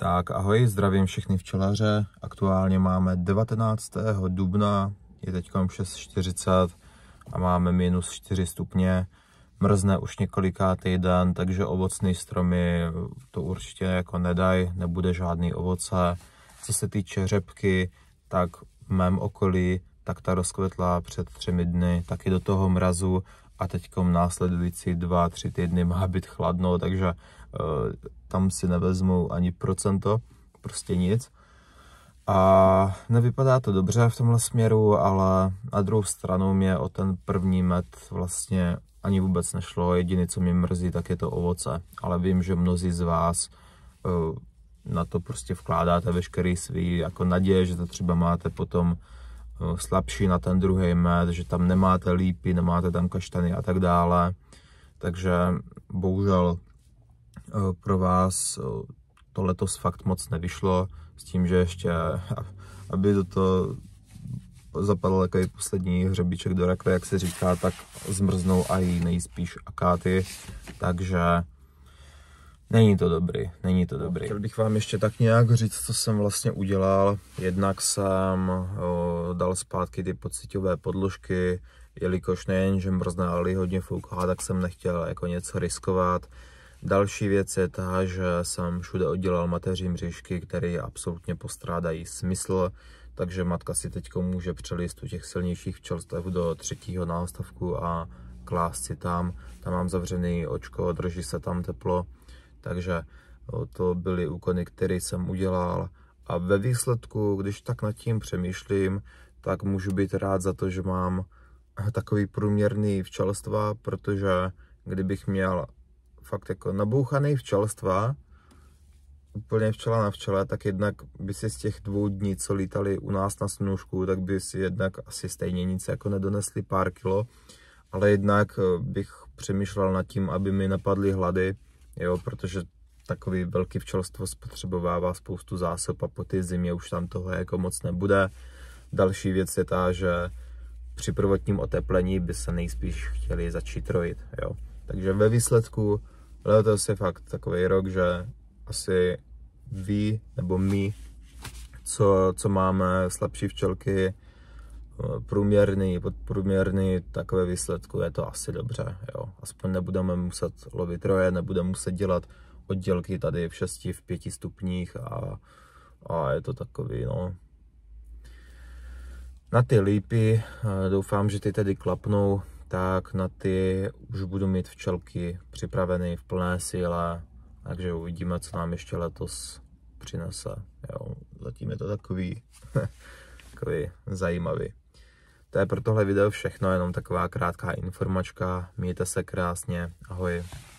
Tak ahoj, zdravím všechny včelaře. Aktuálně máme 19. dubna, je teď 6.40 a máme minus 4 stupně. Mrzne už několikátý den, takže ovocné stromy to určitě jako nedají, nebude žádný ovoce. Co se týče řepky, tak v mém okolí tak ta rozkvetla před třemi dny taky do toho mrazu a teďkom následující dva, tři týdny má být chladno, takže eh, tam si nevezmu ani procento, prostě nic. A nevypadá to dobře v tomhle směru, ale na druhou stranu mě o ten první met vlastně ani vůbec nešlo. Jediné, co mě mrzí, tak je to ovoce. Ale vím, že mnozí z vás eh, na to prostě vkládáte veškerý svý jako naděje, že to třeba máte potom Eh, slabší na ten druhý med, že tam nemáte lípy, nemáte tam kaštany a tak dále. Takže bohužel eh, pro vás eh, to letos fakt moc nevyšlo s tím, že ještě, aby do to zapadl takový poslední hřebíček do rakve, jak se říká, tak zmrznou a i nejspíš akáty, takže není to dobrý, není to dobrý. Chtěl bych vám ještě tak nějak říct, co jsem vlastně udělal. Jednak jsem dal zpátky ty pocitové podložky, jelikož nejen, že mrzná, ale hodně fouká, tak jsem nechtěl jako něco riskovat. Další věc je ta, že jsem všude oddělal mateří mřížky, které absolutně postrádají smysl, takže matka si teď může přelíst u těch silnějších včelstev do třetího nástavku a klást si tam. Tam mám zavřený očko, drží se tam teplo, takže to byly úkony, které jsem udělal a ve výsledku, když tak nad tím přemýšlím, tak můžu být rád za to, že mám takový průměrný včelstva, protože kdybych měl fakt jako nabouchaný včelstva, úplně včela na včele, tak jednak by si z těch dvou dní, co lítali u nás na snůžku, tak by si jednak asi stejně nic jako nedonesli pár kilo, ale jednak bych přemýšlel nad tím, aby mi napadly hlady, jo, protože takový velký včelstvo spotřebovává spoustu zásob a po té zimě už tam toho jako moc nebude. Další věc je ta, že při prvotním oteplení by se nejspíš chtěli začít rojit. Jo. Takže ve výsledku letos je fakt takový rok, že asi vy nebo my, co, co máme slabší včelky, průměrný, podprůměrný, takové výsledku je to asi dobře. Jo. Aspoň nebudeme muset lovit roje, nebudeme muset dělat oddělky tady v 6, v 5 stupních a, a je to takový, no. Na ty lípy eh, doufám, že ty tedy klapnou, tak na ty už budu mít včelky připraveny v plné síle, takže uvidíme, co nám ještě letos přinese. Jo, zatím je to takový, takový zajímavý. To je pro tohle video všechno, jenom taková krátká informačka. Mějte se krásně, ahoj.